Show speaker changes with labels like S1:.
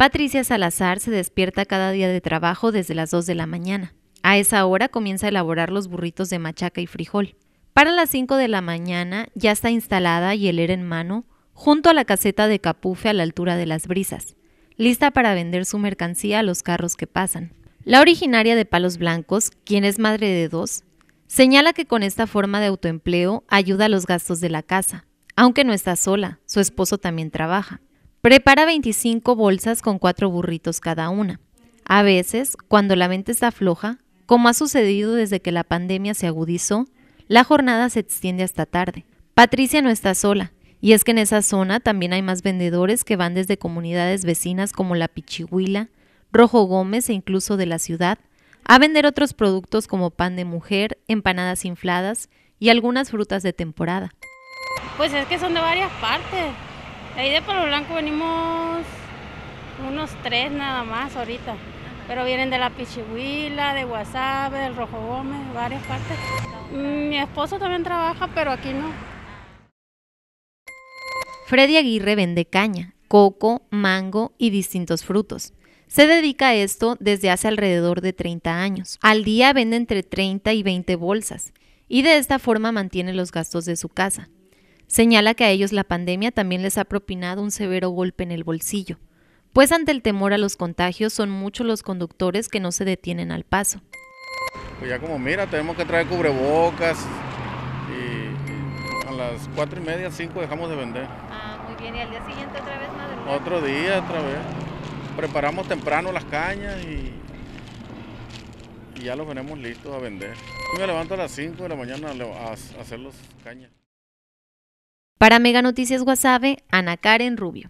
S1: Patricia Salazar se despierta cada día de trabajo desde las 2 de la mañana. A esa hora comienza a elaborar los burritos de machaca y frijol. Para las 5 de la mañana ya está instalada y el era en mano junto a la caseta de Capufe a la altura de las brisas, lista para vender su mercancía a los carros que pasan. La originaria de Palos Blancos, quien es madre de dos, señala que con esta forma de autoempleo ayuda a los gastos de la casa, aunque no está sola, su esposo también trabaja. Prepara 25 bolsas con 4 burritos cada una. A veces, cuando la mente está floja, como ha sucedido desde que la pandemia se agudizó, la jornada se extiende hasta tarde. Patricia no está sola, y es que en esa zona también hay más vendedores que van desde comunidades vecinas como La Pichihuila, Rojo Gómez e incluso de la ciudad, a vender otros productos como pan de mujer, empanadas infladas y algunas frutas de temporada.
S2: Pues es que son de varias partes. Ahí de Palo Blanco venimos unos tres nada más ahorita. Pero vienen de la Pichihuila, de Guasave, del Rojo Gómez, varias partes. Mi esposo también trabaja, pero aquí no.
S1: Freddy Aguirre vende caña, coco, mango y distintos frutos. Se dedica a esto desde hace alrededor de 30 años. Al día vende entre 30 y 20 bolsas y de esta forma mantiene los gastos de su casa. Señala que a ellos la pandemia también les ha propinado un severo golpe en el bolsillo, pues ante el temor a los contagios son muchos los conductores que no se detienen al paso.
S3: Pues ya como mira, tenemos que traer cubrebocas y, a las cuatro y media, cinco dejamos de vender.
S2: Ah, muy bien, y al día siguiente
S1: otra vez Otro
S3: día otra vez. Preparamos temprano las cañas y, ya los tenemos listos a vender. Yo me levanto a las 5 de la mañana a hacer los cañas.
S1: Para Mega Noticias Guasave, Ana Karen
S2: Rubio.